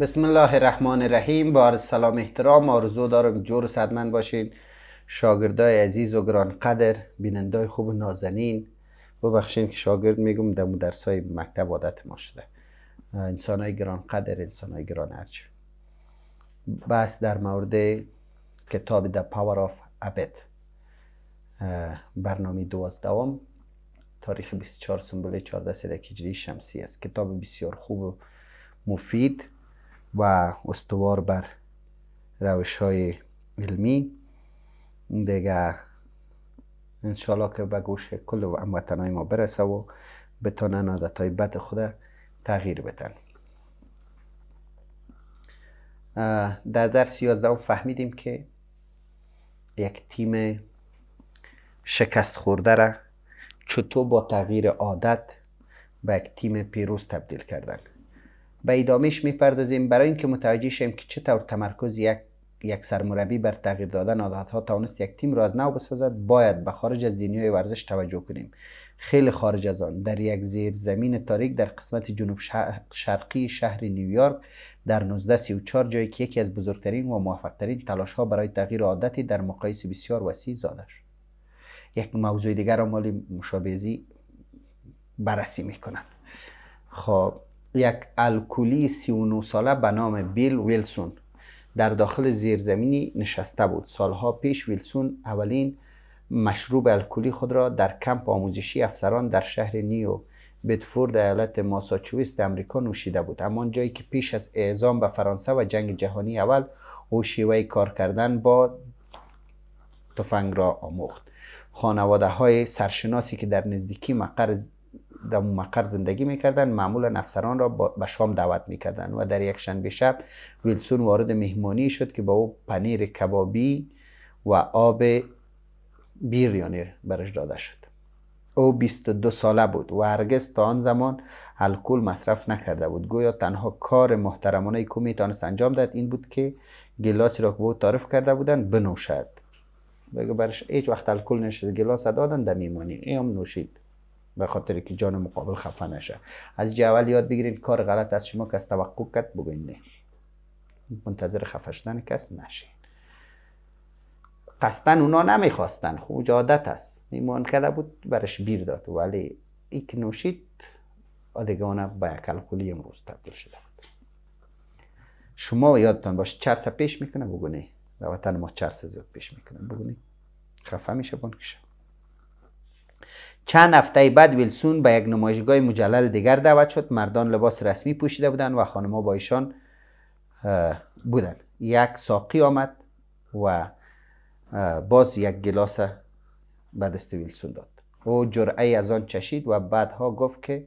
بسم الله الرحمن الرحیم با سلام احترام آرزو دارم جور و صدمن باشین شاگردای عزیز و گرانقدر بینندای خوب و نازنین ببخشین که شاگرد میگم در درس های مکتب عادت ما شده انسان های گرانقدر انسان های گران ارج بس در مورد کتاب The Power of Abed برنامه دوازدهم تاریخ 24 سنبله 14 سدک شمسی است کتاب بسیار خوب و مفید و استوار بر روش های علمی دیگه انشالله که به گوش کل و های ما برسه و بتانن عادت های بد خود تغییر بدن در درس 11 فهمیدیم که یک تیم شکست خورده را چطور با تغییر عادت به یک تیم پیروز تبدیل کردن به ادامهش میپردازیم برای اینکه متوجه شیم که چطور تمرکز یک یک سرمربی بر تغییر دادن ها توانست یک تیم را از نو بسازد باید به خارج از دنیای ورزش توجه کنیم خیلی خارج از آن در یک زیر زمین تاریک در قسمت جنوب شرقی شهر نیویورک در 1934 جایی که یکی از بزرگترین و موفقترین تلاش ها برای تغییر عادتی در مقایسه بسیار وسیع زاده شد یک موضوع دیگر را مالی مشابهزی بررسی میکنن خب یک الکلی 39 ساله به نام بیل ویلسون در داخل زیرزمینی نشسته بود سالها پیش ویلسون اولین مشروب الکلی خود را در کمپ آموزشی افسران در شهر نیو بدفورد ایالت ماساچویست امریکا نوشیده بود اما جایی که پیش از اعزام به فرانسه و جنگ جهانی اول او شیوه کار کردن با تفنگ را آموخت خانواده های سرشناسی که در نزدیکی مقر در مقر زندگی میکردن معمولا افسران را به شام دعوت میکردن و در یک شنبه شب ویلسون وارد مهمانی شد که با او پنیر کبابی و آب بیریانی برش داده شد او 22 ساله بود و هرگز تا آن زمان الکل مصرف نکرده بود گویا تنها کار محترمانه که میتونست انجام داد این بود که گلاسی را که به تعریف کرده بودند بنوشد بگو برش هیچ وقت الکل نشد گلاس دادن در میمانی ایام نوشید به خاطر که جان مقابل خفه نشه از جوال یاد بگیرید کار غلط از شما کس توقع کرد بگوین نه منتظر خفه شدن کس نشین قصدن اونا نمیخواستن خب عادت است میمان کرده بود برش بیر داد ولی ایک نوشید آدگانه به کلکولی امروز تبدیل شده بود شما یادتان باش چرس پیش میکنه بگو نه وطن ما چرس زیاد پیش میکنه بگو خفه میشه چند هفته بعد ویلسون به یک نمایشگاه مجلل دیگر دعوت شد مردان لباس رسمی پوشیده بودند و خانمها با ایشان بودند یک ساقی آمد و باز یک گلاس به دست ویلسون داد او جرعه از آن چشید و بعدها گفت که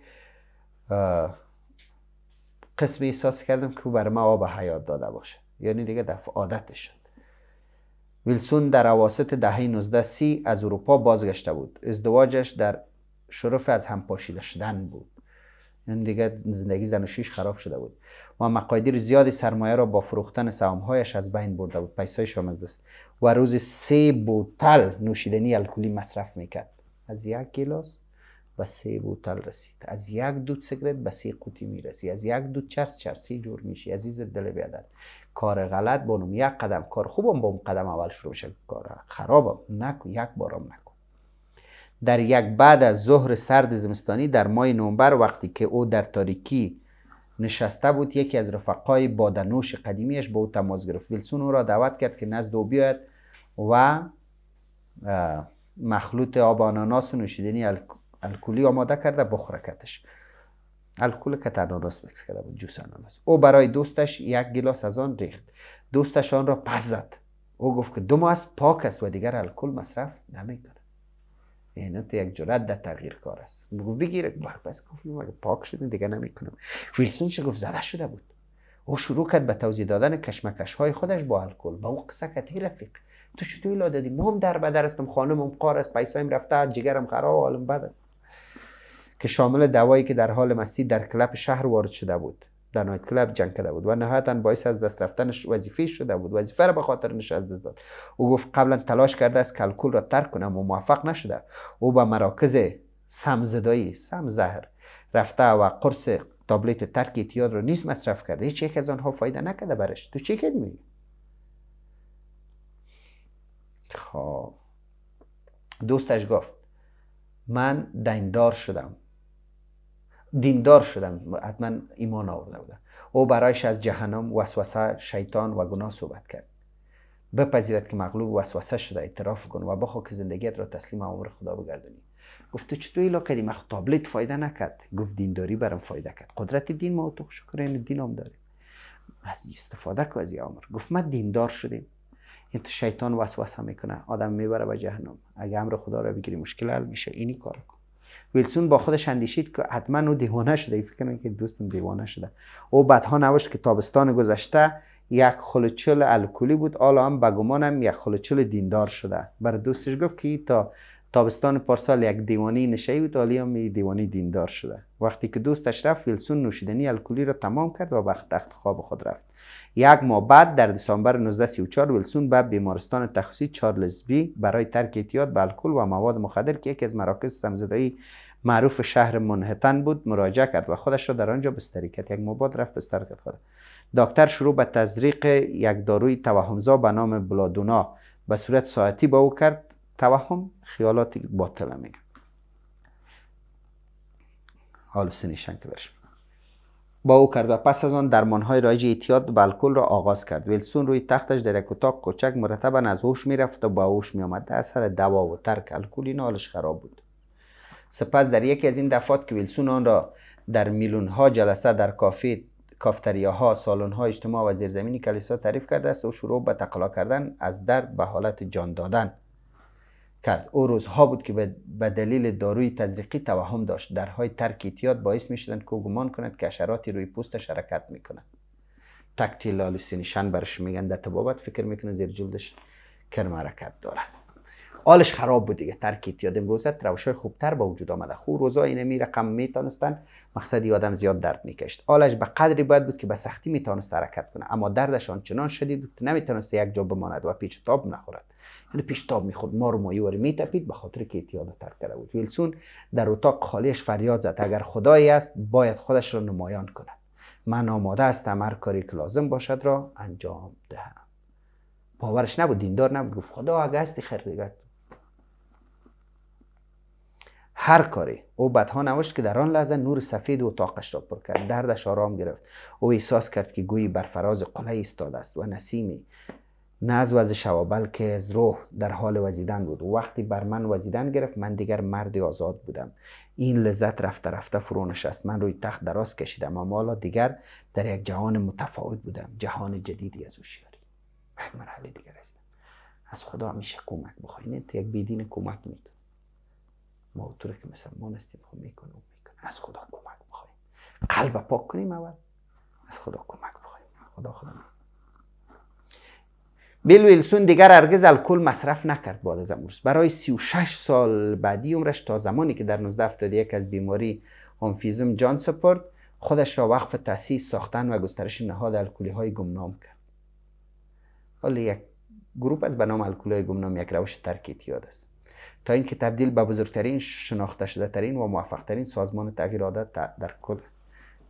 قسمی احساس کردم که او بر ما آب حیات داده باشه یعنی دیگه در ویلسون در اواسط دهه سی از اروپا بازگشته بود ازدواجش در شرف از هم پاشیده شدن بود این دیگه زندگی زن شیش خراب شده بود و مقادیر زیادی سرمایه را با فروختن سهامهایش از بین برده بود پیسایش از دست و روز سه بوتل نوشیدنی الکلی مصرف میکرد از یک گلاس و سه بوتل رسید از یک دو سگرت به سه قوطی میرسی از یک دو چرس چرسی جور میشی عزیز دل بیادر کار غلط بانم یک قدم کار خوبم اون قدم اول شروع میشه کار خرابم نکن یک بارم نکن در یک بعد از ظهر سرد زمستانی در ماه نومبر وقتی که او در تاریکی نشسته بود یکی از رفقای بادنوش قدیمیش با او تماس گرفت ویلسون او را دعوت کرد که نزد او بیاید و مخلوط آب آناناس و نوشیدنی الکلی آماده کرده بخورکتش الکل که تناناس مکس کرده بود جوس اناناس او برای دوستش یک گلاس از آن ریخت دوستش آن را پس زد او گفت که دو ماه است پاک است و دیگر الکل مصرف نمیکنه یعنی تو یک جرات در تغییر کار است بگو بگیر بس گفت بله، مگه پاک شد دیگه نمیکنم فیلسون چه گفت زده شده بود او شروع کرد به توضیح دادن کشمکش های خودش با الکل با او قصه کتی رفیق تو چطور لا دادی مهم در بدر هستم خانمم قار است پیسایم رفته جگرم خراب حالم بد که شامل دوایی که در حال مستی در کلب شهر وارد شده بود در نایت کلاب جنگ کرده بود و نهایتا باعث از دست رفتنش وظیفه شده بود وظیفه را به خاطر از دست داد او گفت قبلا تلاش کرده است کلکول را ترک کنم و موفق نشده او به مراکز زدایی، سم زهر رفته و قرص تابلت ترک اعتیاد را نیز مصرف کرده هیچ یک از آنها فایده نکرده برش تو چی کردی خب دوستش گفت من دیندار شدم دیندار شدم حتما ایمان آورده بودم او برایش از جهنم وسوسه شیطان و گناه صحبت کرد بپذیرت که مغلوب وسوسه شده اعتراف کن و بخوا که زندگیت را تسلیم امر خدا بگردونی گفت تو چطور ایلا کردی تابلت فایده نکرد گفت دینداری برام فایده کرد قدرت دین ما تو این دین هم داریم از استفاده کن از امر گفت ما دیندار شدیم این تو شیطان وسوسه میکنه آدم میبره به جهنم اگه امر خدا را بگیری مشکل حل میشه اینی کار ویلسون با خودش اندیشید که حتما او دیوانه شده ای فکر که دوستم دیوانه شده او بعدها نوشت که تابستان گذشته یک خلوچل الکلی بود حالا هم گمانم یک خلوچل دیندار شده بر دوستش گفت که تا تابستان پارسال یک دیوانی نشه بود حالا هم دیوانی دیندار شده وقتی که دوستش رفت ویلسون نوشیدنی الکلی را تمام کرد و وقت تخت خواب خود رفت یک ماه بعد در دسامبر 1934 ویلسون به بیمارستان تخصصی چارلز بی برای ترک اعتیاد به الکل و مواد مخدر که یکی از مراکز سمزدایی معروف شهر منهتن بود مراجعه کرد و خودش را در آنجا بستری کرد یک مباد رفت بستر کرد خود دکتر شروع به تزریق یک داروی توهمزا به نام بلادونا به صورت ساعتی با او کرد توهم خیالات باطل حالو سنیشن که برش با او کرد و پس از آن های رایج ایتیاد به الکل را آغاز کرد ویلسون روی تختش در یک اتاق کوچک مرتبا از هوش میرفت و با هوش میآمد در اثر دوا و ترک این حالش خراب بود سپس در یکی از این دفعات که ویلسون آن را در میلون ها جلسه در ها کافتریاها ها اجتماع و زیرزمینی کلیسا تعریف کرده است و شروع به تقلا کردن از درد به حالت جان دادن کرد او روزها بود که به دلیل داروی تزریقی توهم داشت درهای ترک اعتیاد باعث می شدند که گمان کند که اشرات روی پوستش حرکت می کند تکتیل نشان برش میگن در تبابت فکر میکنه زیر جلدش کرم حرکت داره آلش خراب بود دیگه ترک اعتیاد روش روشای خوبتر با وجود آمده خو روزا اینه می رقم میتانستن مقصدی آدم زیاد درد میکشت آلش به قدری باید بود که به سختی میتونست حرکت کنه اما دردش آنچنان شدید بود که نمیتونست یک جا بماند و پیچ تاب نخورد یعنی پیشتاب میخورد ما رو مایه میتپید به خاطر که اعتیاد ترک کرده بود ویلسون در اتاق خالیش فریاد زد اگر خدایی است باید خودش را نمایان کند من آماده هستم هر کاری که لازم باشد را انجام دهم باورش نبود دیندار نبود گفت خدا اگه هستی خیر هر کاری او بدها نوشت که در آن لحظه نور سفید و اتاقش را پر کرد دردش آرام گرفت او احساس کرد که گویی بر فراز قله ایستاده است و نسیمی نه از وضع شوا بلکه از روح در حال وزیدن بود وقتی بر من وزیدن گرفت من دیگر مردی آزاد بودم این لذت رفته رفته فرو نشست من روی تخت دراز کشیدم اما حالا دیگر در یک جهان متفاوت بودم جهان جدیدی از به یک مرحله دیگر هستم از خدا همیشه کمک تو یک بیدین کمک میکنه ما اوطوری که مثل ما خب میکنه میکنه از خدا کمک بخوایم قلب پاک کنیم اول از خدا کمک بخوایم خدا خدا میکنه بیل ویلسون دیگر هرگز الکل مصرف نکرد بعد از امروز برای 36 سال بعدی عمرش تا زمانی که در 1971 از بیماری آنفیزم جان سپرد خودش را وقف تاسیس ساختن و گسترش نهاد الکلی های گمنام کرد حالا یک گروه از بنام نام الکلی های گمنام یک روش ترک یاد است تا اینکه تبدیل به بزرگترین شناخته شده ترین و موفقترین سازمان تغییر عادت در کل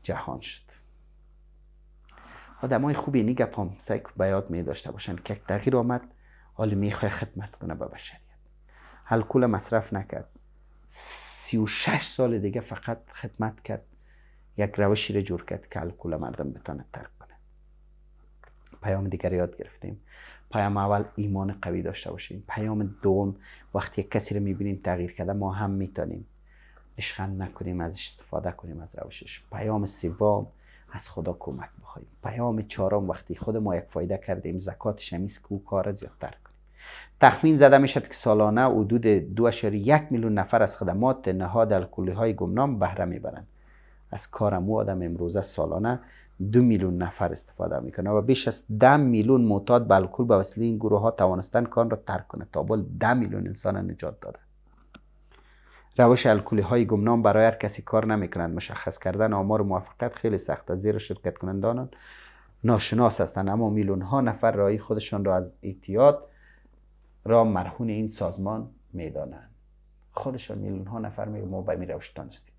جهان شد آدم های خوبی این پام هم سعی به یاد می داشته باشن که یک تغییر آمد حال خواهد خدمت کنه به بشریت الکل مصرف نکرد سی و شش سال دیگه فقط خدمت کرد یک روشی رو جور کرد که الکل مردم بتانه ترک کنه پیام دیگر یاد گرفتیم پیام اول ایمان قوی داشته باشیم پیام دوم وقتی کسی رو بینیم تغییر کرده ما هم میتونیم اشخند نکنیم ازش استفاده کنیم از روشش پیام سوم از خدا کمک بخوایم پیام چهارم وقتی خود ما یک فایده کردیم زکات شمیس کو کار زیادتر کنیم تخمین زده میشد که سالانه حدود 2.1 میلیون نفر از خدمات نهاد الکلی های گمنام بهره میبرند از کار مو آدم امروزه سالانه دو میلیون نفر استفاده میکنه و بیش از ده میلیون معتاد به الکل به وسیله این گروه ها توانستن کان را ترک کنه تا بال ده میلیون انسان نجات داده روش الکلی های گمنام برای هر کسی کار نمی کنند مشخص کردن آمار موفقیت خیلی سخت است زیر شرکت کنندان ناشناس هستند اما میلیون ها نفر رای خودشان را از ایتیاد را مرهون این سازمان میدانند خودشان میلیون ها نفر می ما به روش دانستیم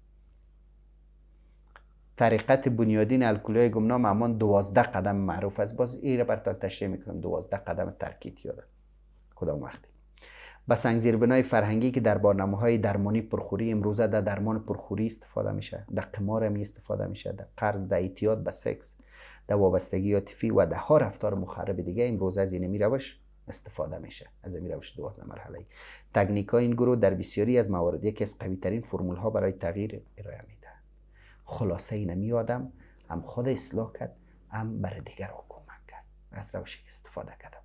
طریقت بنیادین الکلی های گمنام همان دوازده قدم معروف است باز ایره بر تشریح میکنم دوازده قدم ترکیت یادم کدام وقتی به سنگ فرهنگی که در های درمانی پرخوری امروزه در درمان پرخوری استفاده میشه در قمار هم استفاده میشه در قرض در اعتیاد به سکس در وابستگی عاطفی و ده ها رفتار مخرب دیگه امروزه از این روش استفاده میشه از این روش دو مرحله تکنیک این گروه در بسیاری از موارد یکی از قوی ترین فرمول ها برای تغییر ارائه میده خلاصه اینمی آدم هم خود اصلاح کرد هم برای دیگر کمک کرد از روش استفاده کرد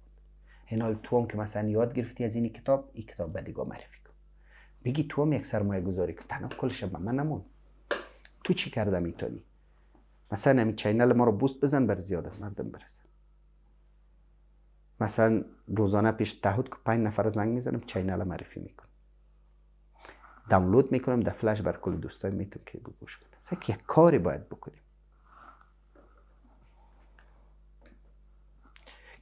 هنال تو هم که مثلا یاد گرفتی از این کتاب این کتاب به دیگه معرفی کن بگی تو هم یک سرمایه گذاری کن تنها کلش به من نمون تو چی کرده میتونی مثلا همین چینل ما رو بوست بزن بر زیاده مردم برسه. مثلا روزانه پیش تهود که پنج نفر زنگ میزنم چینل معرفی میکن دانلود میکنم در فلش بر کل دوستای میتون که بگوش کنم یک کاری باید بکنیم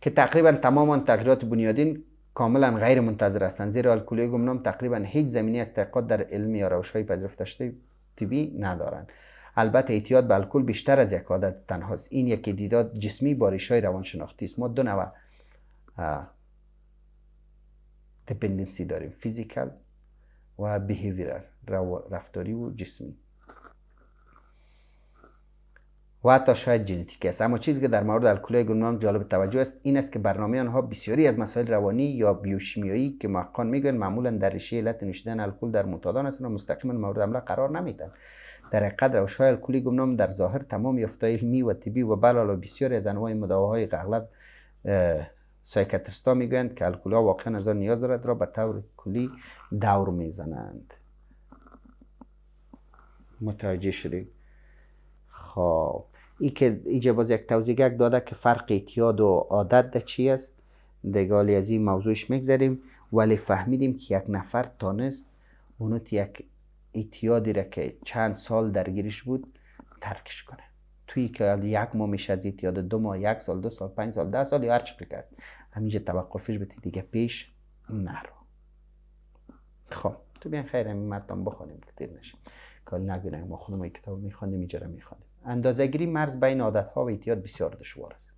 که تقریبا تمام آن تغییرات بنیادین کاملا غیر منتظر هستند زیرا الکلی گمنام تقریبا هیچ زمینی از تحقیقات در علم یا روش های پذیرفته شده طبی ندارند البته اعتیاد به الکل بیشتر از یک عادت تنهاست این یک دیداد جسمی بارش های روانشناختی است ما دو نوع دپندنسی داریم فیزیکال و بیهیویرال رفتاری و جسمی و حتی شاید ژنتیکی است اما چیزی که در مورد الکلی گمنام جالب توجه است این است که برنامه آنها بسیاری از مسائل روانی یا بیوشیمیایی که محققان میگویند معمولا در ریشه علت نشدن الکل در معتادان است و مستقیما مورد حمله قرار نمیدن در قدر و شاید الکلی گمنام در ظاهر تمام یافتهای علمی و طبی و بلالا بسیاری از انواع مداواهای اغلب ها میگویند که ها واقعا از نیاز دارد را به طور کلی دور میزنند متوجه شدید خب ای که اینجا باز یک توضیح داده که فرق اعتیاد و عادت ده چی است دگالی از این موضوعش میگذاریم ولی فهمیدیم که یک نفر تانست اونو یک اعتیادی را که چند سال درگیرش بود ترکش کنه توی که یک ماه میشه از اعتیاد دو ماه یک سال دو سال پنج سال ده سال یا هر چقدر که است همینجا توقفش بده دیگه پیش نرو خب تو بیان خیر همین مردم بخونیم که دیر نشه کال نگیریم ما خودمون کتاب میخونیم اینجا میخونیم اندازگیری مرز بین ها و اعتیاد بسیار دشوار است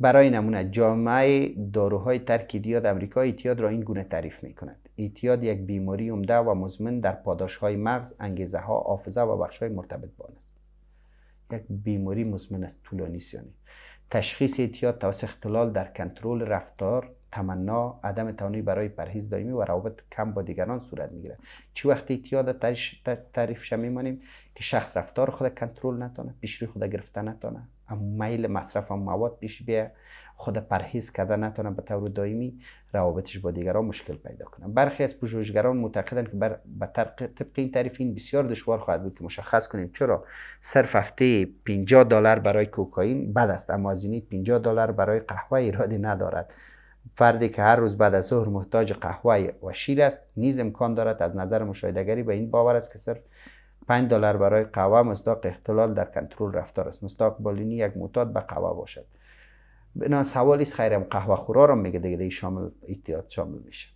برای نمونه جامعه داروهای ترک دیاد امریکا ایتیاد را این گونه تعریف می کند ایتیاد یک بیماری عمده و مزمن در پاداش های مغز انگیزه ها حافظه و بخش های مرتبط با است یک بیماری مزمن است طولانی سیانی تشخیص ایتیاد توسط اختلال در کنترل رفتار تمنا عدم توانایی برای پرهیز دائمی و روابط کم با دیگران صورت میگیره چی وقتی اعتیاد تعریف شه میمانیم که شخص رفتار خود کنترل نتونه پیش روی خود گرفته نتونه اما میل مصرف و مواد پیش بیه خود پرهیز کرده نتونه به طور دائمی روابطش با دیگران مشکل پیدا کنه برخی از پژوهشگران معتقدند که بر به طبق این تعریف این بسیار دشوار خواهد بود که مشخص کنیم چرا صرف هفته 50 دلار برای کوکائین بد است اما این 50 دلار برای قهوه ایرادی ندارد فردی که هر روز بعد از ظهر محتاج قهوه و شیر است نیز امکان دارد از نظر مشاهدهگری به این باور است که صرف 5 دلار برای قهوه مستاق اختلال در کنترل رفتار است مستاق بالینی یک متاد به قهوه باشد بنا سوال است خیرم قهوه خورا را میگه دیگه شامل احتیاط شامل میشه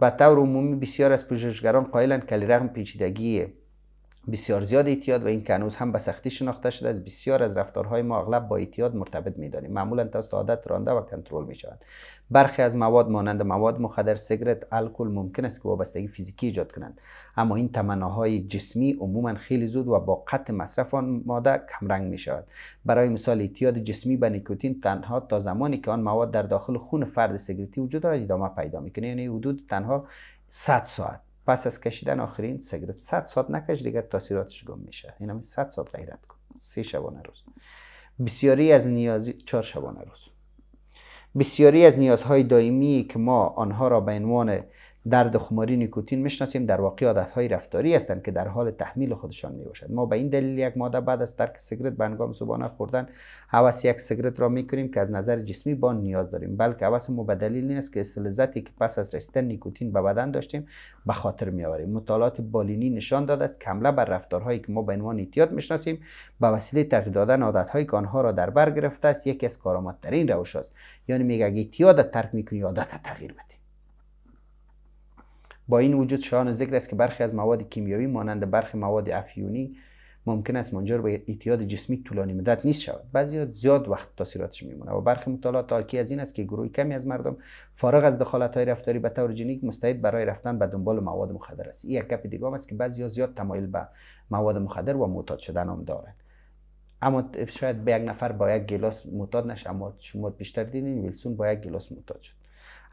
به طور عمومی بسیار از پژوهشگران قائلند که رغم پیچیدگی بسیار زیاد ایتیاد و این که هنوز هم به سختی شناخته شده است بسیار از رفتارهای ما اغلب با ایتیاد مرتبط میدانیم معمولا تا عادت رانده و کنترل می شود برخی از مواد مانند مواد مخدر سیگرت الکل ممکن است که وابستگی فیزیکی ایجاد کنند اما این تمناهای جسمی عموما خیلی زود و با قطع مصرف آن ماده کمرنگ می شود برای مثال ایتیاد جسمی به نیکوتین تنها تا زمانی که آن مواد در داخل خون فرد سیگرتی وجود دارد ادامه پیدا میکنه یعنی حدود تنها 100 ساعت پس از کشیدن آخرین سگرت 100 ساعت نکش دیگه تاثیراتش گم میشه اینا صد 100 ساعت غیرت کن سی شبانه روز بسیاری از نیازی چهار شبانه روز بسیاری از نیازهای دائمی که ما آنها را به عنوان درد خماری نیکوتین میشناسیم در واقع های رفتاری هستند که در حال تحمیل خودشان میباشد ما به این دلیل یک ماده بعد از ترک سیگرت به هنگام صبحانه خوردن هوس یک سیگرت را میکنیم که از نظر جسمی با نیاز داریم بلکه هوس ما به دلیل این است که لذتی که پس از رسیدن نیکوتین به بدن داشتیم به خاطر آوریم مطالعات بالینی نشان داده است که بر رفتارهایی که ما به عنوان اعتیاد میشناسیم به وسیله تغییر دادن عادتهایی که آنها را در بر گرفته است یکی از کارآمدترین روش است یعنی میگه اگه ترک میکنی عادت تغییر بده با این وجود شایان ذکر است که برخی از مواد کیمیایی مانند برخی مواد افیونی ممکن است منجر به ایتیاد جسمی طولانی مدت نیست شود بعضی زیاد وقت تاثیراتش میمونه و برخی مطالعات تاکی از این است که گروه کمی از مردم فارغ از دخالت های رفتاری به طور جنیک مستعد برای رفتن به دنبال مواد مخدر است این یک دیگه است که بعضی زیاد تمایل به مواد مخدر و معتاد شدن هم دارند اما شاید به یک نفر با یک گلاس معتاد نشه اما شما بیشتر دیدین ویلسون با یک گلاس معتاد شد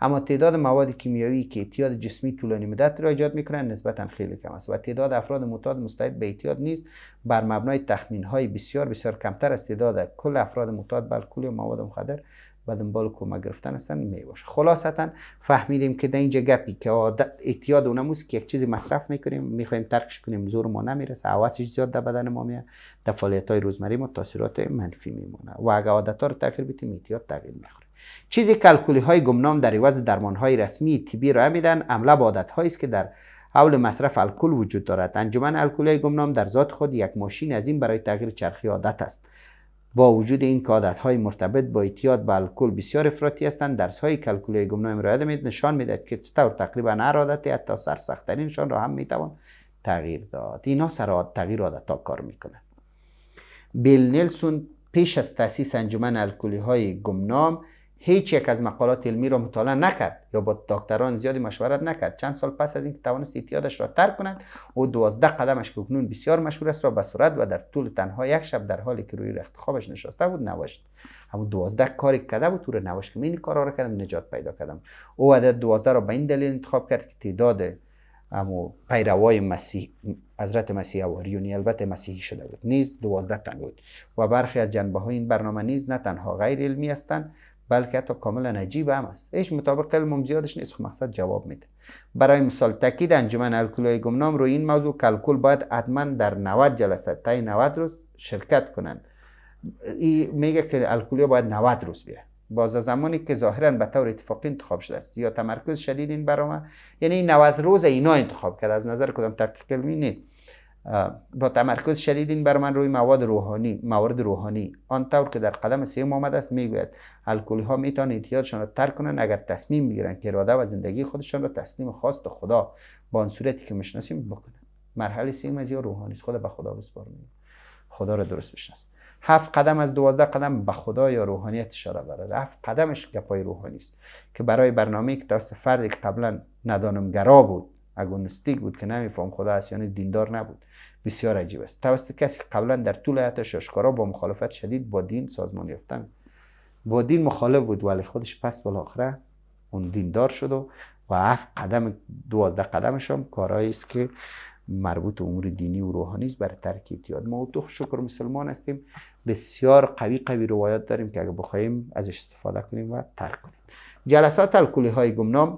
اما تعداد مواد کیمیایی که اعتیاد جسمی طولانی مدت را ایجاد میکنند نسبتا خیلی کم است و تعداد افراد معتاد مستعد به اعتیاد نیست بر مبنای تخمین های بسیار بسیار کمتر از تعداد کل افراد معتاد بر کل مواد مخدر و دنبال کمک گرفتن هستن می باشه خلاصتا فهمیدیم که در اینجا گپی که اعتیاد اونم که یک چیزی مصرف میکنیم میخوایم ترکش کنیم زور ما نمیرسه حواسش زیاد در بدن ما میاد در فعالیت های روزمره ما تاثیرات منفی میمونه و اگه عادت ها رو تغییر بدیم اعتیاد تغییر میخوره چیزی کلکولی های گمنام در عوض درمان های رسمی تیبی را میدن با عادت هایی است که در حول مصرف الکل وجود دارد انجمن الکلی گمنام در ذات خود یک ماشین عظیم برای تغییر چرخی عادت است با وجود این که عادت های مرتبط با اعتیاد به الکل بسیار افراطی هستند درس های کلکولی گمنام را می نشان میدهد که چطور تقریبا هر عادتی حتی سرسختترینشان را هم میتوان تغییر داد اینا سر تغییر عادت ها کار میکنند بیل نیلسون پیش از تاسیس انجمن الکلی های گمنام هیچ یک از مقالات علمی را مطالعه نکرد یا با دکتران زیادی مشورت نکرد چند سال پس از اینکه توانست ایتیادش را ترک کند او دوازده قدمش که اکنون بسیار مشهور است را به صورت و در طول تنها یک شب در حالی که روی رخت خوابش نشسته بود نوشت اما دوازده کاری کرده بود و رو نوشت که من این کارا را کردم نجات پیدا کردم او عدد دوازده را به این دلیل انتخاب کرد که تعداد اما پیروای مسیح حضرت مسیح اواریونی البته مسیحی شده بود نیز دوازده تن بود و برخی از جنبه های این برنامه نیز نه تنها غیر علمی هستند بلکه حتی کاملا عجیب هم است هیچ مطابق علم زیادش نیست خب مقصد جواب میده برای مثال تاکید انجمن های گمنام روی این موضوع کلکل باید حتما در 90 جلسه تای 90 روز شرکت کنند این میگه که الکلیا باید 90 روز بیه باز زمانی که ظاهرا به طور اتفاقی انتخاب شده است یا تمرکز شدید این برنامه یعنی 90 روز اینا انتخاب کرد از نظر کدام تحقیق علمی نیست با تمرکز این بر من روی مواد روحانی موارد روحانی آنطور که در قدم سوم آمد است میگوید الکلی ها میتونن اعتیادشان را ترک کنند اگر تصمیم میگیرن که اراده و زندگی خودشان را تسلیم خواست خدا با آن صورتی که میشناسیم بکنن. مرحله سوم از یا روحانی است خود به خدا بسپاریم خدا را درست بشناس هفت قدم از دوازده قدم به خدا یا روحانیت اشاره دارد هفت قدمش گپای روحانی است که برای برنامه که دست فردی قبلا ندانم گرا بود اگونستیک بود که نمیفهم خدا است یعنی دیندار نبود بسیار عجیب است توسط کسی قبلا در طول حیاتش ششکارا با مخالفت شدید با دین سازمان یافتن با دین مخالف بود ولی خودش پس بالاخره اون دیندار شد و و هفت قدم دوازده قدمش هم کارهایی است که مربوط به امور دینی و روحانی است برای ترک اعتیاد ما تو شکر مسلمان هستیم بسیار قوی قوی روایات داریم که اگه بخوایم ازش استفاده کنیم و ترک کنیم جلسات الکلی های گمنام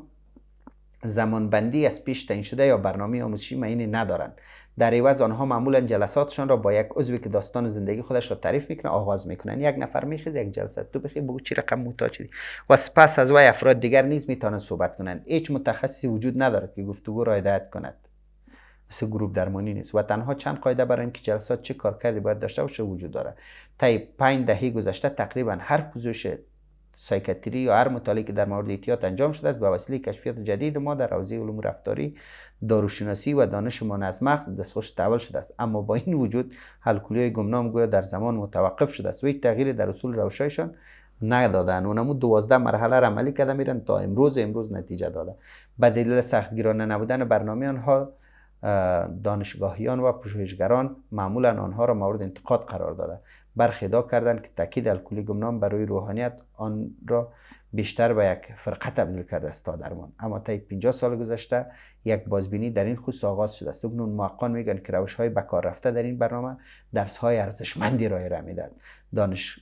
زمانبندی از پیش تعیین شده یا برنامه آموزشی معینی ندارند در عوض آنها معمولا جلساتشان را با یک عضوی که داستان زندگی خودش را تعریف میکنه آغاز میکنن یک نفر میخیز یک جلسه تو بخی بگو چی رقم موتا شدی و سپس از وای افراد دیگر نیز میتوانند صحبت کنند هیچ متخصصی وجود ندارد که گفتگو را هدایت کند مثل گروپ درمانی نیست و تنها چند قاعده برای اینکه جلسات چه کار کردی باید داشته باشه وجود داره طی 5 دهه گذشته تقریبا هر پوزش سایکتری یا هر مطالعه که در مورد احتیاط انجام شده است به وسیله کشفیات جدید ما در حوزه علوم رفتاری داروشناسی و دانش ما از مغز دستخوش تحول شده است اما با این وجود های گمنام گویا در زمان متوقف شده است و هیچ تغییری در اصول روشایشان ندادن اونمو دوازده مرحله را عملی کرده میرن تا امروز امروز نتیجه داده به دلیل سختگیرانه نبودن برنامه آنها دانشگاهیان و پژوهشگران معمولا آنها را مورد انتقاد قرار داده برخی ادعا کردند که تاکید الکلی گمنام برای روحانیت آن را بیشتر به یک فرقه تبدیل کرده است تا درمان اما طی 50 سال گذشته یک بازبینی در این خصوص آغاز شده است اکنون محققان میگن که روش های بکار رفته در این برنامه درس های ارزشمندی را ارائه دانش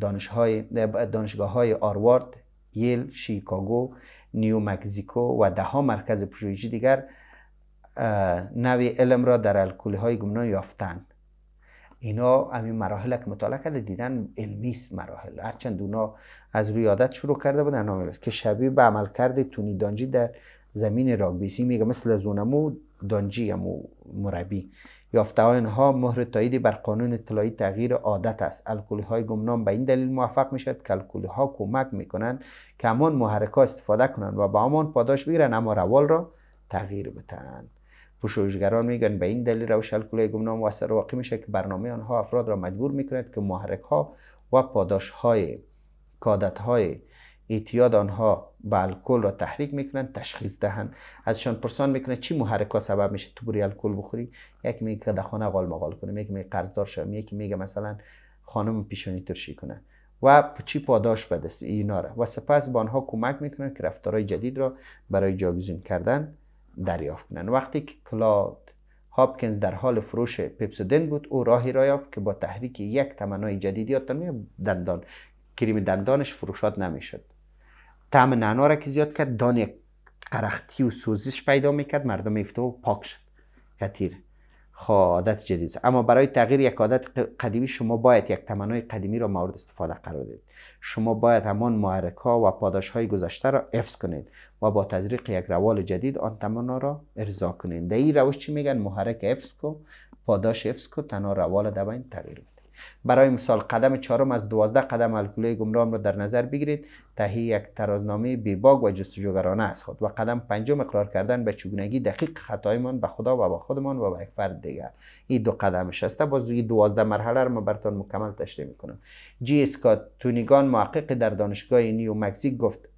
دانش های دانشگاه های آروارد یل، شیکاگو نیو مکزیکو و دهها مرکز پژوهشی دیگر نوی علم را در الکلی های گمنام یافتند اینا همین مراحل که مطالعه کرده دیدن است مراحل هرچند اونا از روی عادت شروع کرده بودن بس. که شبیه به عمل کرده تونی دانجی در زمین راگبیسی میگه مثل از اونمو دانجی امو مربی یافته اینها مهر تاییدی بر قانون اطلاعی تغییر عادت است الکلی های گمنام به این دلیل موفق می شود که الکلی ها کمک می که همان محرک ها استفاده کنند و به همان پاداش بگیرند اما روال را تغییر بتند گران میگن به این دلیل روش کلی گمنام گمنام رو واقع میشه که برنامه آنها افراد را مجبور میکنند که محرک ها و پاداش های کادت های ایتیاد آنها به الکل را تحریک میکنند تشخیص دهند ازشان پرسان میکنند چی محرک ها سبب میشه تو بری الکل بخوری یکی میگه که دخانه غال مغال کنه یکی میگه قرضدار شم یکی میگه مثلا خانم پیشونی ترشی کنه و چی پاداش بده اینا را و سپس با آنها کمک میکنند که رفتارهای جدید را برای جاگزین کردن دریافت کنند وقتی که کلاد هاپکنز در حال فروش پپسودن بود او راهی را یافت که با تحریک یک تمنای جدید یادتان دندان کریم دندانش فروشات نمیشد طعم نعنا را که زیاد کرد دان قرختی و سوزیش پیدا کرد مردم میفته و پاک شد کتیر عادت جدید اما برای تغییر یک عادت قدیمی شما باید یک تمنای قدیمی را مورد استفاده قرار دهید شما باید همان محرک ها و پاداش های گذشته را حفظ کنید و با تزریق یک روال جدید آن تمنا را ارضا کنید در این روش چی میگن محرک حفظ کو پاداش حفظ کو تنها روال در بین تغییر برای مثال قدم چهارم از دوازده قدم الکلی گمران را در نظر بگیرید تهیه یک ترازنامه بیباگ و جستجوگرانه از خود و قدم پنجم اقرار کردن به چگونگی دقیق خطایمان به خدا و با خودمان و به یک فرد دیگر این دو قدمش است باز این دوازده مرحله را ما براتان مکمل تشریح میکنم جی اسکات تونیگان محقق در دانشگاه نیو مکزیک گفت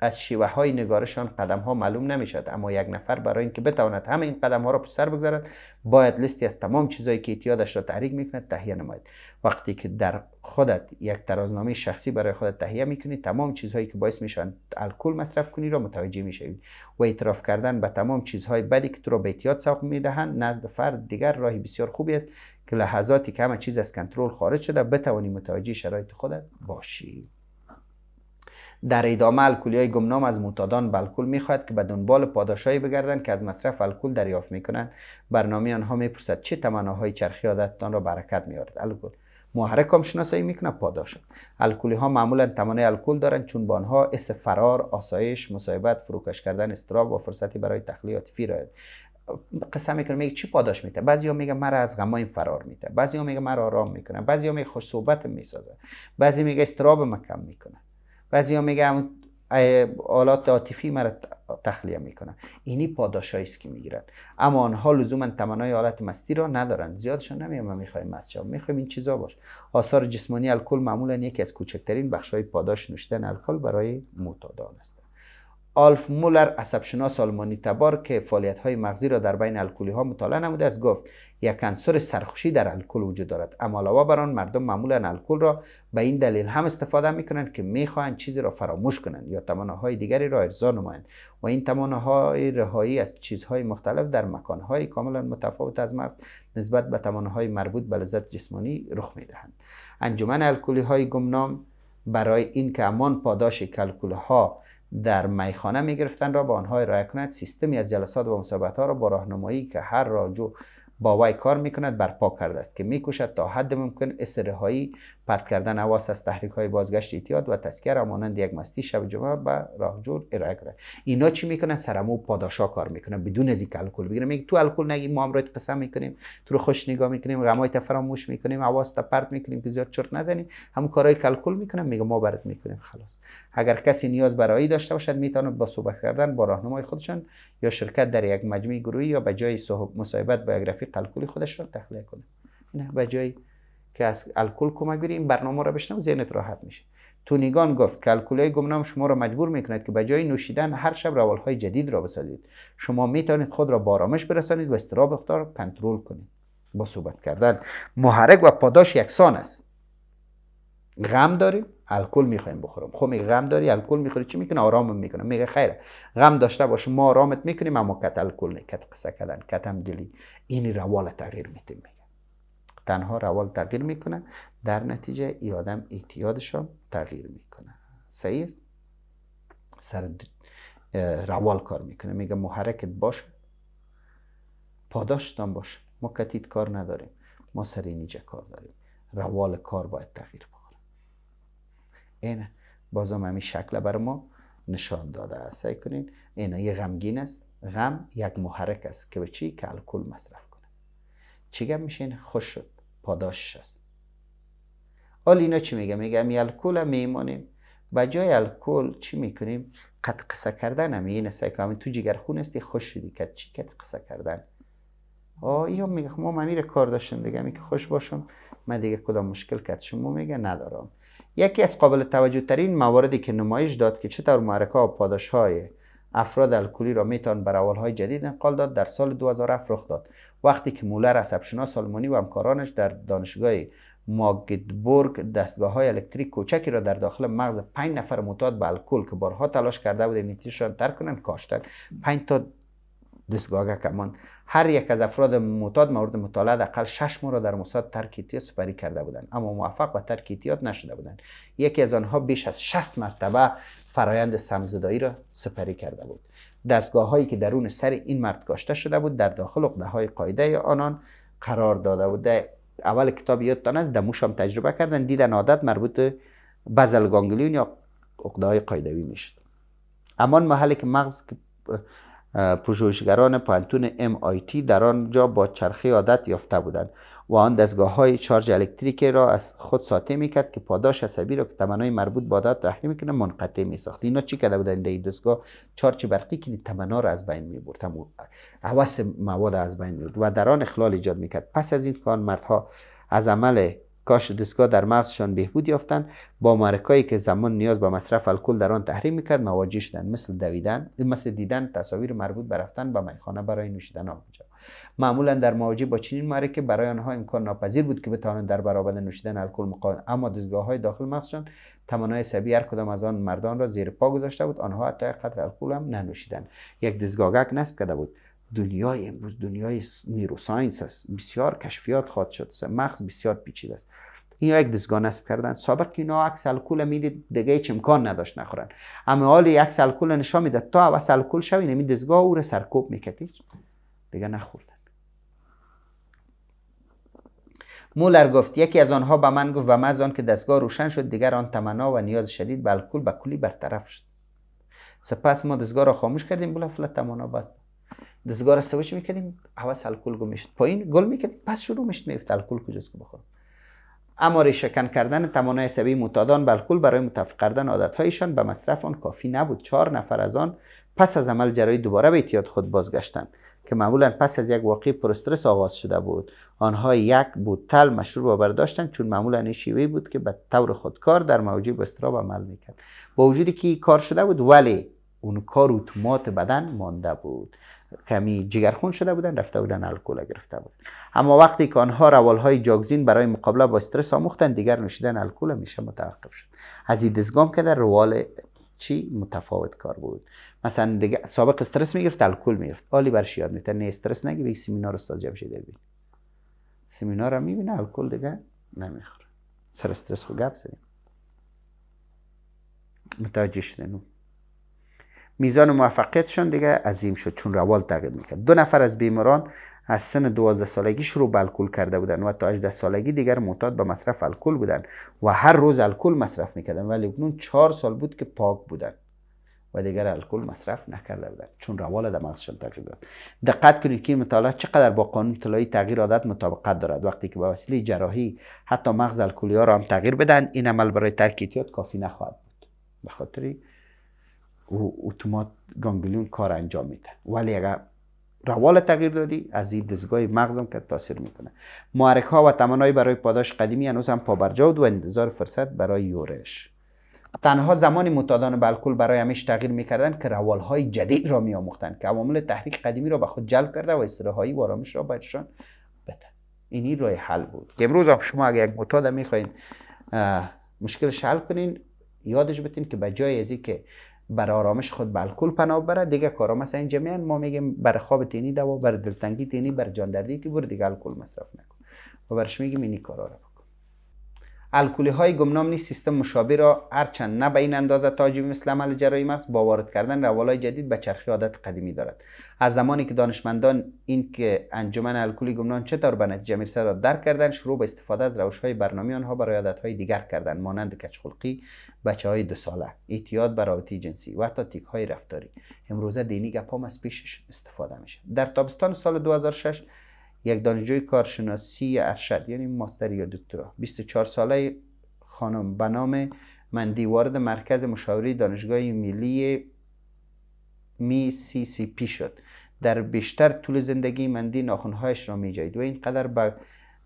از شیوه های نگارشان قدم ها معلوم نمیشد اما یک نفر برای اینکه بتواند همه این قدم ها را پسر سر بگذارد باید لیستی از تمام چیزهایی که اعتیادش را تحریک میکند تهیه نماید وقتی که در خودت یک ترازنامه شخصی برای خودت تهیه میکنی تمام چیزهایی که باعث شوند الکل مصرف کنی را متوجه شوی و اعتراف کردن به تمام چیزهای بدی که تو را به اعتیاد سوق میدهند نزد فرد دیگر راهی بسیار خوبی است که لحظاتی که همه چیز از کنترل خارج شده بتوانی متوجه شرایط خودت باشی در ادامه الکلی های گمنام از متادان به الکل که به دنبال پاداشایی بگردند که از مصرف الکل دریافت میکنند برنامه آنها میپرسد چه تمناهای چرخی عادتتان را برکت میارد الکل محرک هم شناسایی میکنه پاداش الکلی ها معمولا تمنه الکل دارند چون با آنها اس فرار آسایش مصاحبت فروکش کردن استراب و فرصتی برای تخلیات فی قسم میکنه میگه چی پاداش میده ها میگه مرا از این فرار میده ها میگه مرا آرام میکنه ها میگه خوش صحبت میسازه بعضی میگه استراب مکم میکنه ها میگه آلات عاطفی مرا تخلیه میکنن اینی پاداش است که میگیرن اما آنها لزوما تمنای آلات مستی را ندارند زیادشان نمیگم و میخوایم مست میخوایم این چیزا باش آثار جسمانی الکل معمولا یکی از کوچکترین بخش های پاداش نوشتن الکل برای معتادان است آلف مولر عصبشناس آلمانی تبار که فعالیت های مغزی را در بین الکلی ها مطالعه نموده است گفت یک عنصر سرخوشی در الکل وجود دارد اما علاوه بر آن مردم معمولا الکل را به این دلیل هم استفاده می کنند که می خواهند چیزی را فراموش کنند یا های دیگری را ارضا نمایند و این های رهایی از چیزهای مختلف در مکانهای کاملا متفاوت از مغز نسبت به های مربوط به لذت جسمانی رخ می انجمن الکلی های گمنام برای اینکه همان پاداش کلکول ها در میخانه گرفتن را به آنها ارائه کند سیستمی از جلسات و مصاحبت ها را با راهنمایی که هر راجو با وای کار میکند برپا کرده است که میکوشد تا حد ممکن اسرهایی پرت کردن حواس از تحریک های بازگشت ایتیاد و تسکر را مانند یک مستی شب جمعه به راهجور ارائه کرده اینا چی میکنن سرمو پاداشا کار میکنن بدون از اینکه الکل بگیرن میگه تو الکل نگی ما هم رو قسم میکنیم تو رو خوش نگاه میکنیم غمای فراموش میکنیم حواس پرت میکنیم که زیاد چرت نزنیم همون کارهای کلکل میکنن میگه ما برات میکنیم خلاص اگر کسی نیاز برای داشته باشد میتونه با صحبت کردن با راهنمای خودشان یا شرکت در یک مجموعه گروهی یا به جای مصاحبت با یک رفیق الکلی خودش را تخلیه کنه نه به جای که از الکل کمک بگیری این برنامه را بشنو ذهنت راحت میشه تونیگان گفت که های گمنام شما را مجبور میکند که به جای نوشیدن هر شب روال های جدید را بسازید شما میتونید خود را با آرامش برسانید و استراب اختار کنترل کنید با صحبت کردن محرک و پاداش یکسان است غم داریم الکل میخوایم بخورم خب میگه غم داری الکل میخوری چی میکنه آرام میکنه میگه خیره غم داشته باش ما آرامت میکنیم اما کت الکل نه قصه کردن کتم دلی این روال تغییر میتیم تنها روال تغییر میکنه در نتیجه ای آدم اعتیادش تغییر میکنه صحیح سر روال کار میکنه میگه محرکت باش پاداشتان باشه ما کتید کار نداریم ما سر اینجا کار داریم روال کار باید تغییر بکنه اینه بازم همین شکل بر ما نشان داده است سعی کنین اینه یه غمگین است غم یک محرک است که به چی که الکل مصرف کنه چی میشه خوش شد پاداش است حال اینا چی میگه الکول الکل میمانیم به جای الکل چی میکنیم قد قصه کردن هم این است که تو جگر خون خوش شدی که چی کت قصه کردن آه یا میگه خب ما ممیر کار داشتم دیگه که خوش باشم من دیگه کدام مشکل کرد شما میگه ندارم یکی از قابل توجه ترین مواردی که نمایش داد که چطور معرکه و پاداش های افراد الکلی را میتوان بر های جدید انقال داد در سال 2007 رخ داد وقتی که مولر شناس آلمانی و همکارانش در دانشگاه ماگدبورگ دستگاه های الکتریک کوچکی را در داخل مغز 5 نفر معتاد به الکل که بارها تلاش کرده بودند نیتیشان ترک کنند کاشتند 5 تا دستگاه کمان هر یک از افراد معتاد مورد مطالعه حداقل شش ماه را در موساد ترک اعتیاد سپری کرده بودند اما موفق به ترک اعتیاد نشده بودند یکی از آنها بیش از 60 مرتبه فرایند سمزدایی را سپری کرده بود دستگاه هایی که درون سر این مرد کاشته شده بود در داخل عقده های قاعده آنان قرار داده بود اول کتاب یادتان است دموش هم تجربه کردن دیدن عادت مربوط به یا عقده های قایدوی میشد اما محلی که مغز پژوهشگران پانتون MIT در آنجا با چرخه عادت یافته بودند و آن دستگاه های چارج الکتریکی را از خود ساطع میکرد که پاداش عصبی را که تمنای مربوط به عادت تحریم میکنه منقطع میساخت اینا چی کرده بودن این دستگاه چارج برقی که تمنا را از بین میبرد عوض مواد از بین میبرد و در آن اخلال ایجاد میکرد پس از این کار مردها از عمل کاش دستگاه در مغزشان بهبود یافتند با مارکایی که زمان نیاز به مصرف الکل در آن تحریم میکرد مواجه شدند مثل دویدن مثل دیدن تصاویر مربوط به رفتن به میخانه برای نوشیدن آنجا معمولا در مواجه با چنین معرکه برای آنها امکان ناپذیر بود که بتوانند در برابر نوشیدن الکل مقاوم اما دستگاه های داخل مغزشان تمنای سبی هر کدام از آن مردان را زیر پا گذاشته بود آنها حتی قدر الکل هم ننوشیدند یک دزگاهک نصب کرده بود دنیای امروز دنیای نیروساینس است بسیار کشفیات خواهد شد مغز بسیار پیچیده است این یک دستگاه نصب کردن سابق که اینا عکس الکل میدید دیگه هیچ امکان نداشت نخورن اما حال عکس الکل نشان میده تا عوض الکل شوی نمی دستگاه او سرکوب میکردید دیگه نخوردن مولر گفت یکی از آنها به من گفت و من از آن که دستگاه روشن شد دیگر آن تمنا و نیاز شدید به الکل به کلی برطرف شد سپس ما دستگاه را خاموش کردیم بلا فلا تمنا دزگار است چی میکردیم حواس الکل گم میشد پایین گل میکردیم پس شروع میشد میفت الکل کجاست که اما شکن کردن تمانای سبی متادان به برای متفق کردن عادتهایشان به مصرف آن کافی نبود چهار نفر از آن پس از عمل جرایی دوباره به اعتیاد خود بازگشتند که معمولا پس از یک واقعی پرسترس آغاز شده بود آنها یک بوتل مشروب با برداشتند چون معمولا این شیوه بود که به طور خودکار در موجب استراب عمل میکرد با وجودی که کار شده بود ولی اون کار اتومات بدن مانده بود کمی جگرخون شده بودن رفته بودن الکل گرفته بودن اما وقتی که آنها های جاگزین برای مقابله با استرس آموختن دیگر نوشیدن الکل میشه متوقف شد از این دزگام در روال چی متفاوت کار بود مثلا دیگه سابق استرس میگرفت الکل میگرفت آلی برش یاد میتن نه استرس نگی به رو استاد جمشید ببین سمینار هم میبینه الکل دیگه نمیخوره سر استرس خو گپ زدیم متوجه شدن میزان موفقیتشان دیگه عظیم شد چون روال تغییر میکرد دو نفر از بیماران از سن 12 سالگی شروع به الکل کرده بودن و تا 18 سالگی دیگر معتاد به مصرف الکل بودند و هر روز الکل مصرف میکردن ولی اون 4 سال بود که پاک بودند و دیگر الکل مصرف نکرده بودند چون روال در مغزشان تغییر داد دقت کنید که این مطالعه چقدر با قانون طلایی تغییر عادت مطابقت دارد وقتی که با وسیله جراحی حتی مغز الکلی را هم تغییر بدن این عمل برای ترک کافی نخواهد بود به خاطری؟ اتومات گانگلیون کار انجام میده ولی اگر روال تغییر دادی از این دزگاه مغزم که تاثیر میکنه معرک ها و تمنای برای پاداش قدیمی هنوز هم پابرجا و انتظار فرصت برای یورش تنها زمانی متادان بالکل برای همیش تغییر میکردن که روال های جدید را میاموختن که عوامل تحریک قدیمی را به خود جلب کرده و استرهایی و آرامش را بایدشان بده. اینی راه حل بود امروز شما اگر یک متاد میخواین مشکلش حل کنین یادش بتین که به جای از که بر آرامش خود به الکل پناه بره دیگه کارا مثلا این جمعیان ما میگیم بر خواب تینی دوا بر دلتنگی تینی بر جاندردی تی بر دیگه الکل مصرف نکن و برش میگیم اینی کارا رو الکلی های گمنام نیست، سیستم مشابه را هرچند نه به این اندازه تاجی مثل عمل جرایی مغز با وارد کردن روالای جدید به چرخی عادت قدیمی دارد از زمانی که دانشمندان این که انجمن الکلی گمنام چطور به نتیجه میرسد را درک کردند شروع به استفاده از روش های برنامه آنها برای عادت های دیگر کردن، مانند کچخلقی بچه های دو ساله اعتیاد به رابطه جنسی و حتی تیک های رفتاری امروزه دینی گپام از پیشش استفاده میشه در تابستان سال 2006 یک دانشجوی کارشناسی ارشد یعنی ماستر یا دکترا 24 ساله خانم به نام مندی وارد مرکز مشاوری دانشگاه ملی می سی سی پی شد در بیشتر طول زندگی مندی ناخونهایش را می جاید و اینقدر به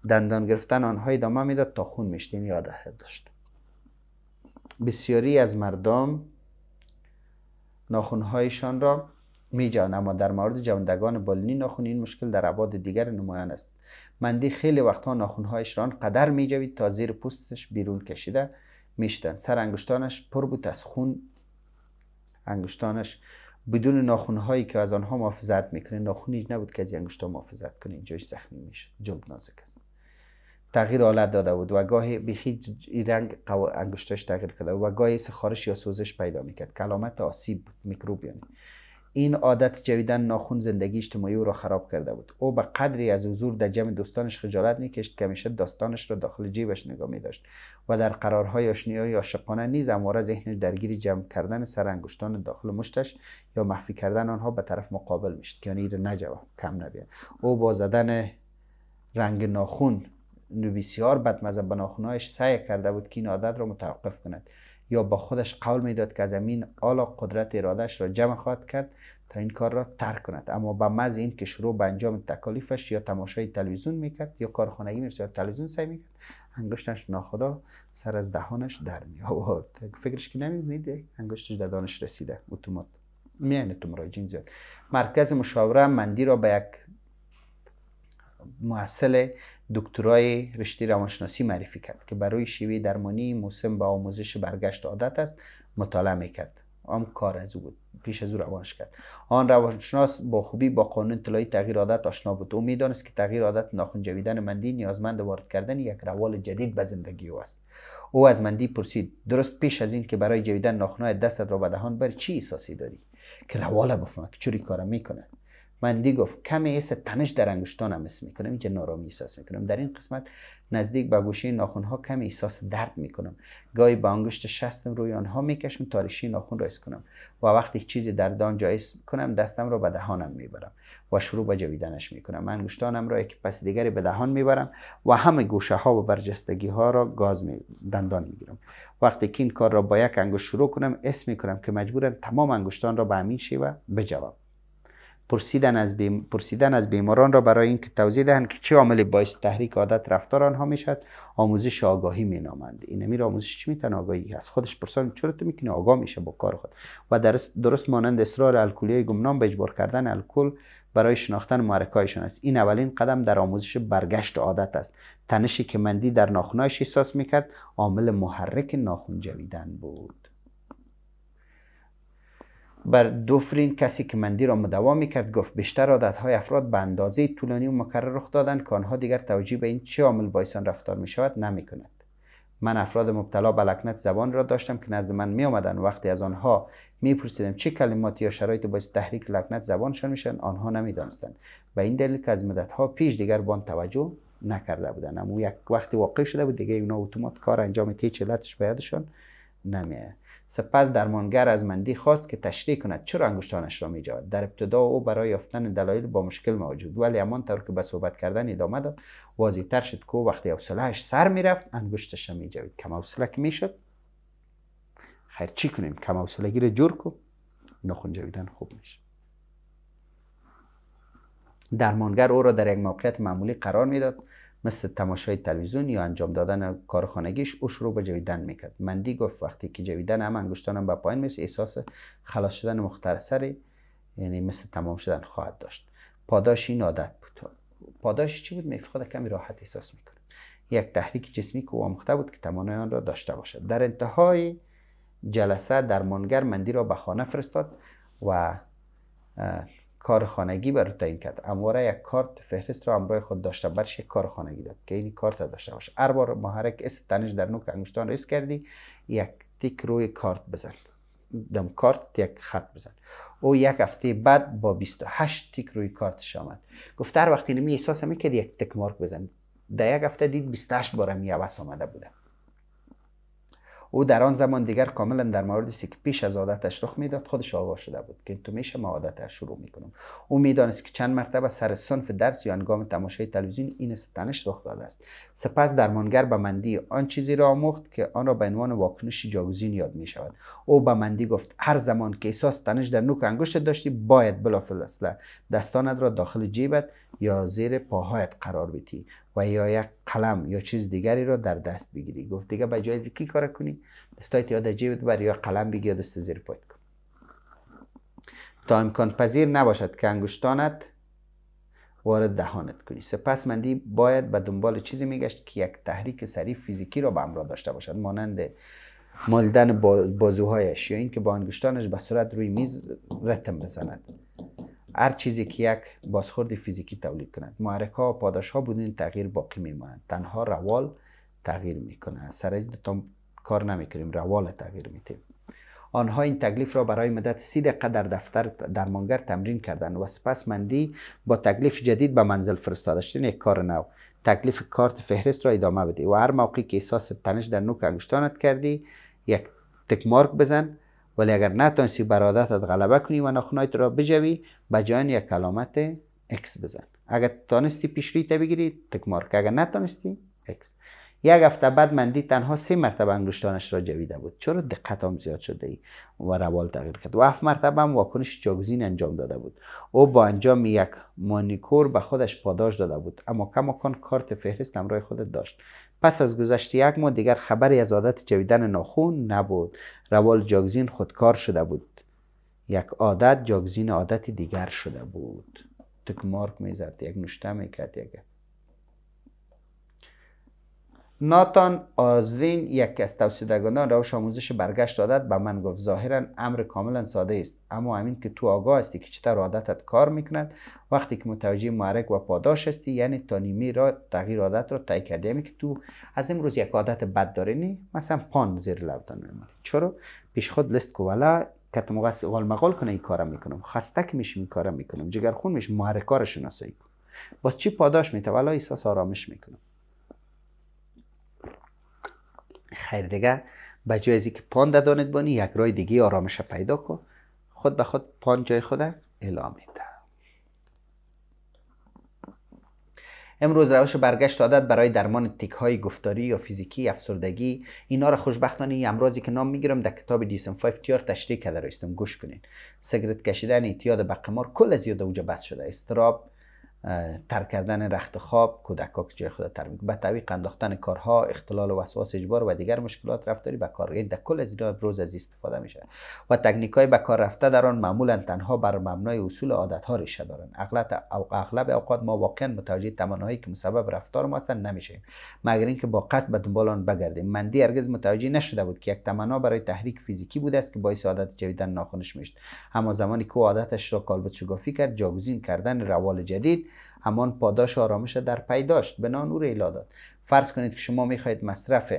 دندان گرفتن آنها ادامه میداد تا خون میشتیم یاد داشت بسیاری از مردم ناخونهایشان را می جان اما در مورد جواندگان بالینی ناخون این مشکل در عباد دیگر نمایان است مندی خیلی وقتها هایش ران قدر می جوید تا زیر پوستش بیرون کشیده میشدن. سر انگشتانش پر بود از خون انگشتانش بدون ناخونهایی که از آنها محافظت میکنه ناخون هیچ نبود که از انگشتا محافظت کنه اینجاش زخمی میشد جلد نازک است تغییر حالت داده بود و گاهی بیخی رنگ قو... انگشتاش تغییر کرده و گاهی سخارش یا سوزش پیدا میکرد کلامت آسیب بود این عادت جویدن ناخون زندگی اجتماعی او را خراب کرده بود او به قدری از حضور در جمع دوستانش خجالت میکشید که همیشه داستانش را داخل جیبش نگاه داشت و در قرارهای یا عاشقانه نیز همواره ذهنش درگیر جمع کردن سر داخل مشتش یا مخفی کردن آنها به طرف مقابل میشد که یعنی نجواب کم نبیه او با زدن رنگ ناخون بسیار بدمزه به ناخونهایش سعی کرده بود که این عادت را متوقف کند یا با خودش قول میداد که از این آلا قدرت ارادش را جمع خواهد کرد تا این کار را ترک کند اما به مز این که شروع به انجام تکالیفش یا تماشای تلویزیون میکرد یا کارخانگی میرسید یا تلویزیون سعی میکرد انگشتش ناخدا سر از دهانش در می آورد فکرش که نمیبینید انگشتش دهانش رسیده اتومات میان تو مراجعین زیاد مرکز مشاوره مندی را به یک محصل دکترای رشته روانشناسی معرفی کرد که برای شیوه درمانی موسم به آموزش برگشت عادت است مطالعه میکرد آن کار از او بود پیش از او روانش کرد آن روانشناس با خوبی با قانون طلایی تغییر عادت آشنا بود او میدانست که تغییر عادت ناخن جویدن مندی نیازمند وارد کردن یک روال جدید به زندگی او است او از مندی پرسید درست پیش از این که برای جویدن ناخونهای دستت را به دهان بری چی احساسی داری که روال بفهمه که چوری کار میکنه من دی گفت کمی ایس تنش در انگشتانم اسم میکنم اینجا نارامی احساس میکنم در این قسمت نزدیک به گوشه ناخن ها کمی احساس درد میکنم گاهی با انگشت شستم روی آنها میکشم تا ریشه ناخون را کنم و وقتی چیزی در دان جایز کنم دستم را به دهانم میبرم و شروع به جویدنش میکنم انگشتانم را یک پس دیگری به دهان میبرم و همه گوشه ها و برجستگی ها را گاز می دندان میگیرم وقتی که این کار را با یک انگشت شروع کنم اسم میکنم که مجبورم تمام انگشتان را به همین شیوه بجوم پرسیدن از, پرسیدن از بیماران را برای اینکه توضیح دهند که چه عامل باعث تحریک عادت رفتار آنها شد آموزش آگاهی می نامند این امیر آموزش چی میتن آگاهی از خودش پرسان چرا تو کنی؟ آگاه میشه با کار خود و درست, درست مانند اصرار الکلی گمنام به اجبار کردن الکل برای شناختن معرکایشان است این اولین قدم در آموزش برگشت عادت است تنشی که مندی در ناخنایش احساس میکرد عامل محرک ناخون جویدن بود بر دوفرین کسی که مندی را مدوا میکرد گفت بیشتر عادت های افراد به اندازه طولانی و مکرر رخ دادن که آنها دیگر توجیه به این چه عامل بایسان رفتار می شود نمی کند من افراد مبتلا به لکنت زبان را داشتم که نزد من می آمدن وقتی از آنها پرسیدم چه کلمات یا شرایط باعث تحریک لکنت زبانشان میشن آنها نمیدانستند به این دلیل که از مدت ها پیش دیگر بان توجه نکرده بودند. اما یک وقتی واقع شده بود دیگه اونا اتومات کار انجام تی به یادشان سپس درمانگر از مندی خواست که تشریح کند چرا انگشتانش را میجاود در ابتدا او برای یافتن دلایل با مشکل موجود ولی طور که به صحبت کردن ادامه داد تر شد که وقتی اش سر میرفت انگشتش را میجوید کم حوصله که میشد خیر چی کنیم کم حوصلگی را جور کن نخون جویدن خوب میشه درمانگر او را در یک موقعیت معمولی قرار میداد مثل تماشای تلویزیون یا انجام دادن کار خانگیش او شروع به جویدن میکرد مندی گفت وقتی که جویدن هم انگشتانم به پایین میرسه احساس خلاص شدن مختصری یعنی مثل تمام شدن خواهد داشت پاداش این عادت بود پاداش چی بود میفقد کمی راحت احساس میکنه یک تحریک جسمی که آمخته بود که تمانای آن را داشته باشد در انتهای جلسه درمانگر مندی را به خانه فرستاد و کار خانگی رو تعیین کرد امواره یک کارت فهرست رو همراه خود داشته برش یک کار خانگی داد که این کارت داشته باشه هر بار محرک اس تنش در نوک انگشتان ریس کردی یک تیک روی کارت بزن دم کارت یک خط بزن او یک هفته بعد با 28 تیک روی کارتش آمد گفت هر وقتی نمی احساس می یک تک مارک بزن در یک هفته دید 28 بار می عوض آمده بودم او در آن زمان دیگر کاملا در مورد که پیش از عادتش رخ میداد خودش آگاه شده بود که تو میشه ما عادتش شروع میکنم او میدانست که چند مرتبه سر صنف درس یا انگام تماشای تلویزیون این ستنش رخ داده است سپس درمانگر به مندی آن چیزی را آموخت که آن را به عنوان واکنش جاگزین یاد می شود او به مندی گفت هر زمان که احساس تنش در نوک انگشت داشتی باید بلافاصله دستانت را داخل جیبت یا زیر پاهایت قرار بیتی و یا یک قلم یا چیز دیگری را در دست بگیری گفت دیگه به جای کی کار کنی دستایت یا در جیبت بر یا قلم بگی یا دست زیر پایت کن تا امکان پذیر نباشد که انگشتانت وارد دهانت کنی سپس مندی باید به دنبال چیزی میگشت که یک تحریک سریع فیزیکی را به همراه داشته باشد مانند مالدن بازوهایش یا اینکه با انگشتانش به صورت روی میز رتم بزند هر چیزی که یک بازخورد فیزیکی تولید کند محرک ها و پاداش ها بدون تغییر باقی میمانند تنها روال تغییر میکنه سر از کار نمیکنیم روال تغییر میتیم آنها این تکلیف را برای مدت سی دقیقه در دفتر درمانگر تمرین کردند و سپس مندی با تکلیف جدید به منزل فرستاده شدن یک کار نو تکلیف کارت فهرست را ادامه بده و هر موقعی که احساس تنش در نوک انگشتانت کردی یک تک مارک بزن ولی اگر نتونستی برادرتت غلبه کنی و ناخنایت را بجوی به جای یک علامت اکس بزن اگر تانستی پیش روی بگیری تکمار که اگر نتانستی اکس یک هفته بعد مندی تنها سه مرتبه انگشتانش را جویده بود چرا دقت زیاد شده ای و روال تغییر کرد و هفت مرتبه هم واکنش جاگزین انجام داده بود او با انجام یک مانیکور به خودش پاداش داده بود اما کماکان کارت فهرست همراه خودت داشت پس از گذشت یک ماه دیگر خبری از عادت جویدن ناخون نبود روال جاگزین خودکار شده بود یک عادت جاگزین عادت دیگر شده بود تک مارک میزد یک نشته میکرد یک ناتان آزرین یک از توسیدگانان روش آموزش برگشت عادت به من گفت ظاهرا امر کاملا ساده است اما همین که تو آگاه هستی که چطور عادتت کار میکند وقتی که متوجه محرک و پاداش هستی یعنی تا را تغییر عادت را تایی کردی یعنی که تو از امروز یک عادت بد داری نی مثلا پان زیر لبتان میمانی چرا پیش خود لست کو که تو مقصد غال مقال کنه این کارا میکنم خستک میشم این میکنم جگر خون میشم محرکا را شناسایی باز چی پاداش میته احساس آرامش میکنم خیر دیگه به جای از که پان دانید بانی یک رای دیگه آرامش پیدا کن خود به خود پان جای خود اعلام امروز روش برگشت عادت برای درمان تیک های گفتاری یا فیزیکی افسردگی اینا را خوشبختانه ای که نام میگیرم در کتاب دیسم 5 تیار تشریح کرده را گوش کنین سگرت کشیدن اعتیاد به قمار کل از یاد اونجا بس شده استراب ترک کردن رخت خواب کودک که جای خود تر به تعویق انداختن کارها اختلال و وسواس اجبار و دیگر مشکلات رفتاری به کار این یعنی در کل از اینها روز از استفاده میشه و تکنیک های به کار رفته در آن معمولا تنها بر مبنای اصول عادت ها ریشه دارند اغلب اغلب اوقات ما واقعا متوجه تمنایی که مسبب رفتار ما هستند نمیشیم مگر اینکه با قصد به دنبال آن بگردیم مندی هرگز متوجه نشده بود که یک تمنا برای تحریک فیزیکی بوده است که باعث عادت جدیدن ناخنش میشد اما زمانی که عادتش را کالبد شگافی کرد جاگزین کردن روال جدید همان پاداش آرامش در پی داشت نان را ایلا داد فرض کنید که شما میخواهید مصرف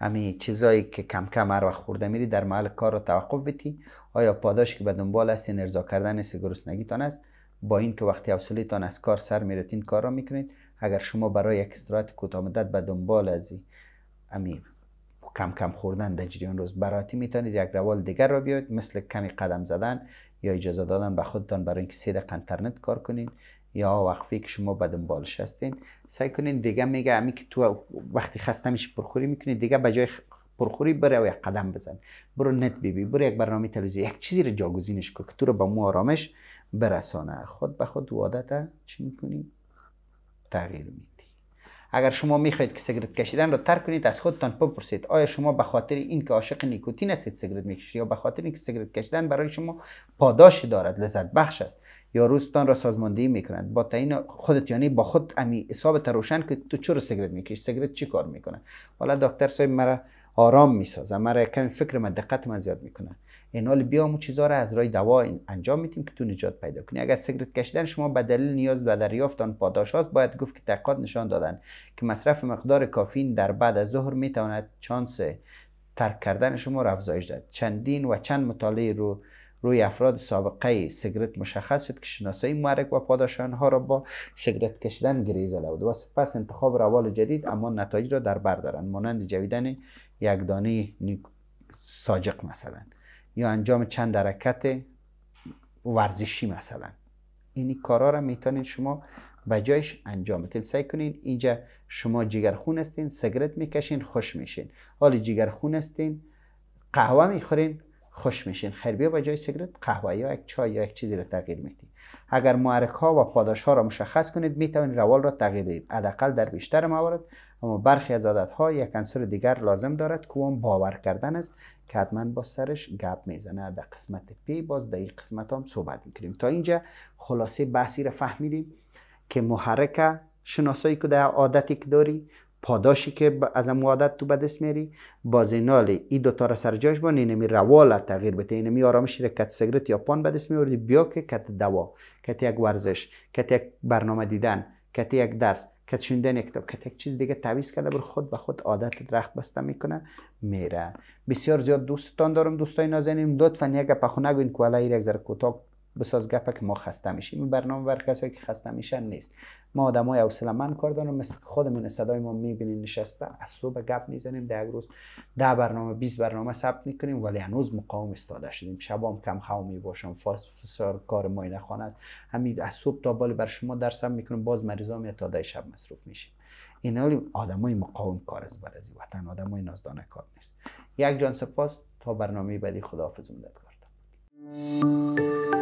امی چیزایی که کم کم هر وقت خورده میری در محل کار رو توقف بیتی آیا پاداش که به دنبال است این ارضا کردن گرسنگیتان است با این که وقتی حوصلهتان از کار سر میرید این کار را میکنید اگر شما برای یک استراحت کوتاه مدت به دنبال از امی کم کم خوردن در جریان روز براتی میتونید یک روال دیگر را بیاید مثل کمی قدم زدن یا اجازه دادن به خودتان برای اینکه سه دقیقه کار کنین یا وقفی که شما به دنبالش هستین سعی کنین دیگه میگه همین که تو وقتی خسته میشی پرخوری میکنی دیگه به جای پرخوری بره و یک قدم بزن برو نت بیبی بی. برو یک برنامه تلویزیون یک چیزی رو جاگزینش کن که تو رو به مو آرامش برسانه خود به خود عادت چی میکنی تغییر می اگر شما میخواهید که سگرت کشیدن را ترک کنید از خودتان بپرسید آیا شما به خاطر اینکه عاشق نیکوتین هستید سگرت میکشید یا به خاطر اینکه سگرت کشیدن برای شما پاداشی دارد لذت بخش است یا روزتان را سازماندهی میکنند با تعیین خودت یعنی با خود امی حسابت روشن که تو چرا سگریت میکشی سگرت چی کار میکنه حالا دکتر صاحب مرا آرام میسازه مرا کمی فکر من دقت من زیاد میکنه این حال بیامو چیزا رو از روی دوا انجام میتیم که تو نجات پیدا کنی اگر سیگرت کشیدن شما به دلیل نیاز به دریافت آن پاداش هاست باید گفت که تحقیقات نشان دادن که مصرف مقدار کافین در بعد از ظهر میتواند چانس ترک کردن شما را افزایش داد چندین و چند مطالعه رو روی افراد سابقه سیگرت مشخص شد که شناسایی محرک و پاداشان ها را با سیگرت کشیدن گریزه بود. و سپس انتخاب روال جدید اما نتایج را در بر دارند مانند جویدن یک دانه ساجق مثلا یا انجام چند درکت ورزشی مثلا این کارا را میتونید شما به جایش انجام بدین سعی کنین اینجا شما جگرخون هستین سگرت میکشین خوش میشین جگر جگرخون هستین قهوه میخورین خوش میشین خیر بیا به جای سگرت قهوه یا یک چای یا یک چیزی را تغییر میدین اگر محرک ها و پاداش ها را مشخص کنید می توانید روال را تغییر دهید حداقل در بیشتر موارد اما برخی از عادت ها یک عنصر دیگر لازم دارد که اون باور کردن است که حتما با سرش گپ میزنه در قسمت پی باز در این قسمت هم صحبت کنیم تا اینجا خلاصه بحثی را فهمیدیم که محرک شناسایی که در عادتی که داری پاداشی که از موادت عادت تو بدست دست میری با ای دو تا را سرجاش با نمی روال تغییر بده اینمی آرامشی را کت سگرت یا پان بدست میوردی بیا که کت دوا کت یک ورزش کت یک برنامه دیدن کت یک درس کت شوندن کتاب کت یک چیز دیگه تعویض کرده بر خود به خود عادت درخت بسته میکنه میره بسیار زیاد دوستتان دارم دوستای نازنین لطفا یک پخونه گوین کولای یک ذره بساز گپه که ما خسته میشیم این برنامه بر کسایی که خسته میشن نیست ما آدمای حوصله من کار دارم مثل خودمون صدای ما میبینین نشسته از صبح گپ میزنیم در روز ده برنامه 20 برنامه ثبت میکنیم ولی هنوز مقاوم استاده شدیم شبام کم خواب میباشم فسار کار ما نخواند همین از صبح تا بالا بر شما هم میکنیم باز مریضا میاد تا شب مصروف میشیم این حالی آدمای مقاوم کار از برای وطن آدمای نازدانه کار نیست یک جان سپاس تا برنامه بعدی خداحافظ you.